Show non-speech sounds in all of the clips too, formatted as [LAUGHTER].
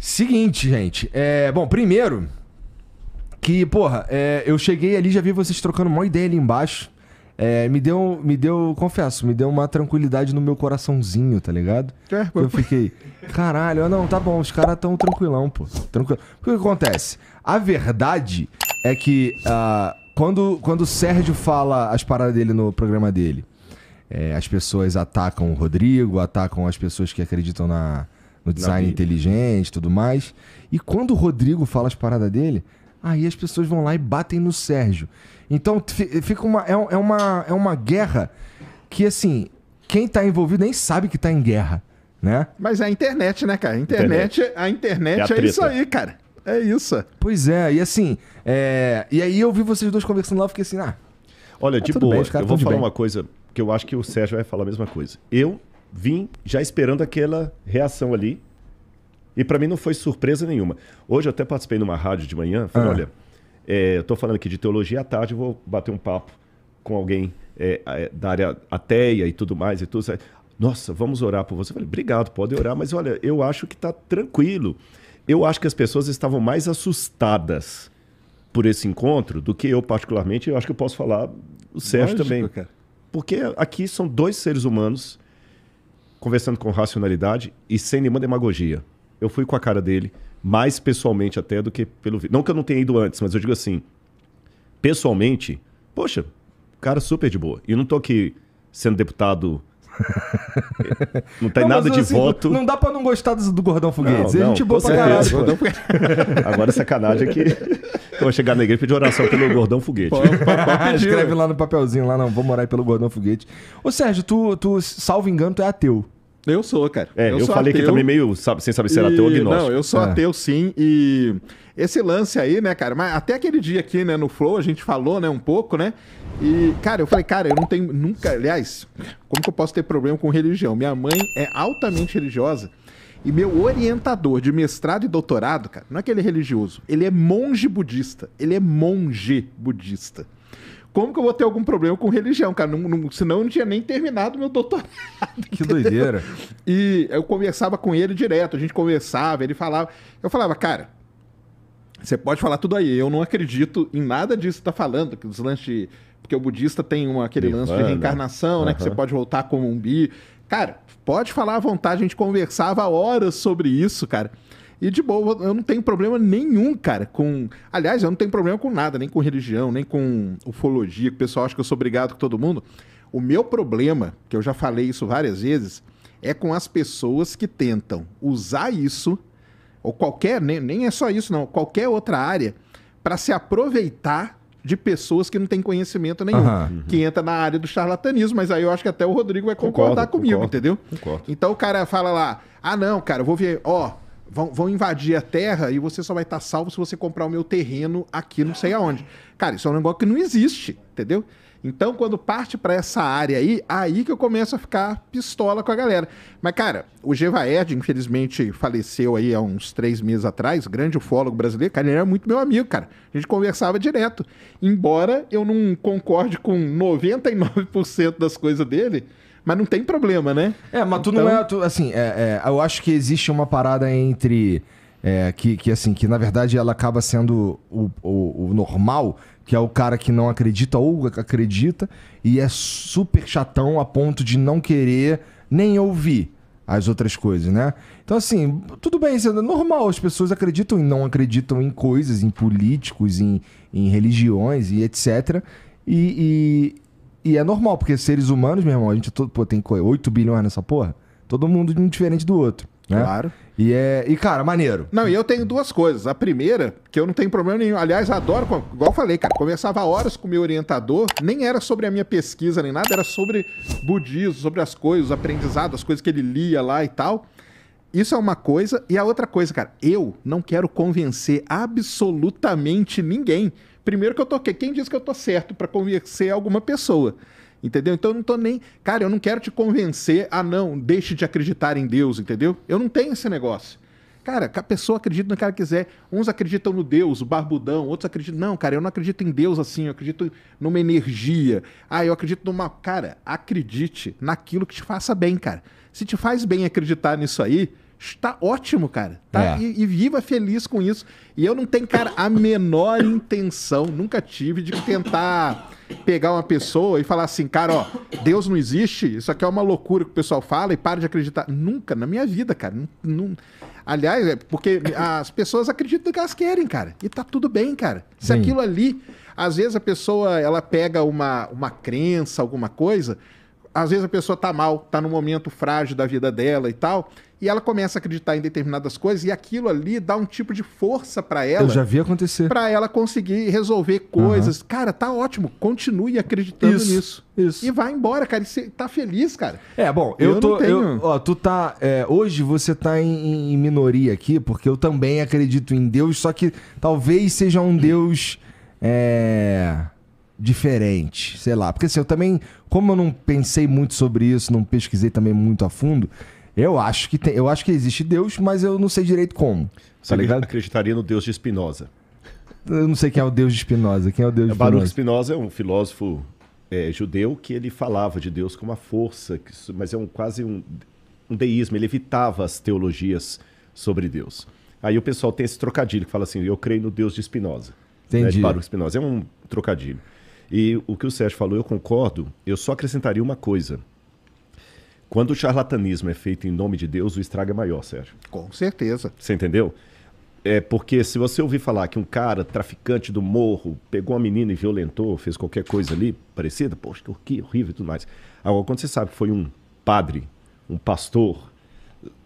Seguinte, gente. É, bom, primeiro, que, porra, é, eu cheguei ali, já vi vocês trocando uma ideia ali embaixo. É, me deu, me deu, confesso, me deu uma tranquilidade no meu coraçãozinho, tá ligado? É, eu fiquei, caralho, não, tá bom, os caras tão tranquilão, pô. Tranquilo. O que acontece? A verdade é que uh, quando, quando o Sérgio fala as paradas dele no programa dele, é, as pessoas atacam o Rodrigo, atacam as pessoas que acreditam na, no design inteligente e tudo mais. E quando o Rodrigo fala as paradas dele, aí as pessoas vão lá e batem no Sérgio. Então fica uma, é, é uma, é uma guerra que, assim, quem tá envolvido nem sabe que tá em guerra, né? Mas é a internet, né, cara? A internet, internet. A internet é, a é isso aí, cara. É isso. Pois é, e assim, é... e aí eu vi vocês dois conversando lá, eu fiquei assim, ah. Olha, tá de boa, bem, eu vou falar bem. uma coisa que eu acho que o Sérgio vai falar a mesma coisa. Eu vim já esperando aquela reação ali. E para mim não foi surpresa nenhuma. Hoje eu até participei numa rádio de manhã, falei, ah. olha, é, eu tô falando aqui de teologia à tarde, vou bater um papo com alguém é, é, da área ateia e tudo mais e tudo. Sabe? Nossa, vamos orar por você. Eu falei, obrigado, pode orar, mas olha, eu acho que tá tranquilo. Eu acho que as pessoas estavam mais assustadas por esse encontro do que eu, particularmente. Eu acho que eu posso falar o Sérgio Lógico, também. Cara. Porque aqui são dois seres humanos conversando com racionalidade e sem nenhuma demagogia. Eu fui com a cara dele, mais pessoalmente até do que pelo vídeo. Não que eu não tenha ido antes, mas eu digo assim, pessoalmente, poxa, cara super de boa. E não tô aqui sendo deputado [LAUGHS] não tem não, nada de assim, voto. Não dá pra não gostar do, do Gordão Foguetes. Não, é não, é gente boa pra caralho. [LAUGHS] Agora é sacanagem aqui. [LAUGHS] Eu vou chegar na igreja e pedir oração pelo Gordão Foguete. [LAUGHS] Escreve lá no papelzinho, lá não, vou morar pelo Gordão Foguete. Ô Sérgio, tu, tu salvo engano, tu é ateu. Eu sou, cara. É, eu, eu falei ateu. que também meio sabe, sem saber se era ateu ou agnóstico. Não, eu sou é. ateu sim e esse lance aí, né, cara, mas até aquele dia aqui, né, no Flow, a gente falou, né, um pouco, né, e, cara, eu falei, cara, eu não tenho nunca, aliás, como que eu posso ter problema com religião? Minha mãe é altamente religiosa e meu orientador de mestrado e doutorado, cara, não é aquele é religioso, ele é monge budista. Ele é monge budista. Como que eu vou ter algum problema com religião, cara? Não, não, senão eu não tinha nem terminado meu doutorado. [LAUGHS] Que entendeu? doideira. E eu conversava com ele direto, a gente conversava, ele falava. Eu falava, cara, você pode falar tudo aí, eu não acredito em nada disso que tá falando, que os lanches, Porque o budista tem uma, aquele lance de reencarnação, uhum. né? Que você pode voltar como um bi. Cara, pode falar à vontade, a gente conversava horas sobre isso, cara. E de boa, eu não tenho problema nenhum, cara, com. Aliás, eu não tenho problema com nada, nem com religião, nem com ufologia, que o pessoal acha que eu sou obrigado com todo mundo. O meu problema, que eu já falei isso várias vezes, é com as pessoas que tentam usar isso, ou qualquer, nem, nem é só isso, não, qualquer outra área, para se aproveitar de pessoas que não têm conhecimento nenhum, uhum. que entra na área do charlatanismo, mas aí eu acho que até o Rodrigo vai concordar concordo, comigo, concordo, entendeu? Concordo. Então o cara fala lá: "Ah, não, cara, eu vou ver, ó, vão, vão invadir a terra e você só vai estar salvo se você comprar o meu terreno aqui, não sei aonde". Cara, isso é um negócio que não existe, entendeu? Então, quando parte para essa área aí, aí que eu começo a ficar pistola com a galera. Mas, cara, o Gevaed, infelizmente, faleceu aí há uns três meses atrás, grande ufólogo brasileiro, cara, ele era muito meu amigo, cara. A gente conversava direto. Embora eu não concorde com 99% das coisas dele, mas não tem problema, né? É, mas então... tu não então é. Tu, assim, é, é, eu acho que existe uma parada entre é, que, que, assim, que na verdade ela acaba sendo o, o, o, normal, que é o cara que não acredita ou acredita, e é super chatão a ponto de não querer nem ouvir as outras coisas, né? Então, assim, tudo bem, isso assim, é normal, as pessoas acreditam e não acreditam em coisas, em políticos, em, em religiões e etc. E, e, e, é normal, porque seres humanos, meu irmão, a gente é todo, pô, tem 8 bilhões nessa porra, todo mundo um diferente do outro. Né? Claro. E, é, e, cara, maneiro. Não, e eu tenho duas coisas. A primeira, que eu não tenho problema nenhum. Aliás, adoro, igual eu falei, cara, conversava horas com o meu orientador, nem era sobre a minha pesquisa nem nada, era sobre budismo, sobre as coisas, os aprendizados, as coisas que ele lia lá e tal. Isso é uma coisa. E a outra coisa, cara, eu não quero convencer absolutamente ninguém. Primeiro que eu tô. Quem diz que eu tô certo para convencer alguma pessoa? Entendeu? Então eu não tô nem. Cara, eu não quero te convencer a ah, não, deixe de acreditar em Deus, entendeu? Eu não tenho esse negócio. Cara, a pessoa acredita no que ela quiser. Uns acreditam no Deus, o barbudão, outros acreditam. Não, cara, eu não acredito em Deus assim, eu acredito numa energia. Ah, eu acredito numa. Cara, acredite naquilo que te faça bem, cara. Se te faz bem acreditar nisso aí, está ótimo, cara. Tá? É. E, e, viva feliz com isso. E eu não tenho, cara, a menor intenção, nunca tive, de tentar pegar uma pessoa e falar assim, cara, ó, Deus não existe, isso aqui é uma loucura que o pessoal fala e para de acreditar. Nunca, na minha vida, cara. Não, Aliás, é porque as pessoas acreditam que elas querem, cara. E tá tudo bem, cara. Se Sim. aquilo ali, às vezes a pessoa ela pega uma, uma crença, alguma coisa, às vezes a pessoa tá mal, tá num momento frágil da vida dela e tal, e ela começa a acreditar em determinadas coisas e aquilo ali dá um tipo de força para ela. Eu já vi acontecer. Para ela conseguir resolver coisas. Uhum. Cara, tá ótimo, continue acreditando isso, nisso. Isso. E vai embora, cara, e você tá feliz, cara. É, bom, eu, eu tô tenho... eu, ó, tu tá é, hoje você tá em, em, minoria aqui, porque eu também acredito em Deus, só que talvez seja um Deus é diferente, sei lá. Porque assim, eu também, como eu não pensei muito sobre isso, não pesquisei também muito a fundo, eu acho que tem, eu acho que existe Deus, mas eu não sei direito como. Tá Você ligado? acreditaria no Deus de Spinoza? Eu não sei quem é o Deus de Spinoza. Quem é o Deus de Spinoza? Baruch Spinoza é um filósofo é, judeu que ele falava de Deus como uma força, que, mas é um quase um, um deísmo. Ele evitava as teologias sobre Deus. Aí o pessoal tem esse trocadilho que fala assim: eu creio no Deus de Spinoza. Entendi. Né, de Baruch Spinoza. É um trocadilho. E o que o Sérgio falou, eu concordo, eu só acrescentaria uma coisa. Quando o charlatanismo é feito em nome de Deus, o estrago é maior, Sérgio. Com certeza. Você entendeu? É porque se você ouvir falar que um cara, traficante do morro, pegou uma menina e violentou, fez qualquer coisa ali parecida, poxa, que horrível e tudo mais. Agora, quando você sabe que foi um padre, um pastor,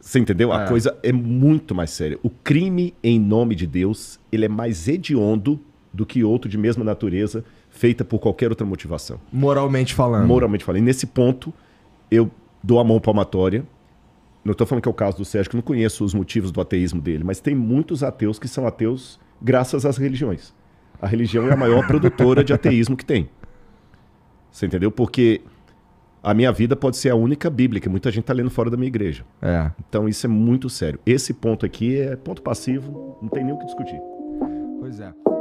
você entendeu? A é. coisa é muito mais séria. O crime em nome de Deus, ele é mais hediondo do que outro de mesma natureza, feita por qualquer outra motivação. Moralmente falando. Moralmente falando. E nesse ponto, eu dou a mão palmatória. Não estou falando que é o caso do Sérgio, que não conheço os motivos do ateísmo dele, mas tem muitos ateus que são ateus graças às religiões. A religião é a maior produtora de ateísmo que tem. Você entendeu? Porque a minha vida pode ser a única Bíblia, que muita gente está lendo fora da minha igreja. É. Então isso é muito sério. Esse ponto aqui é ponto passivo, não tem nem o que discutir. Pois é.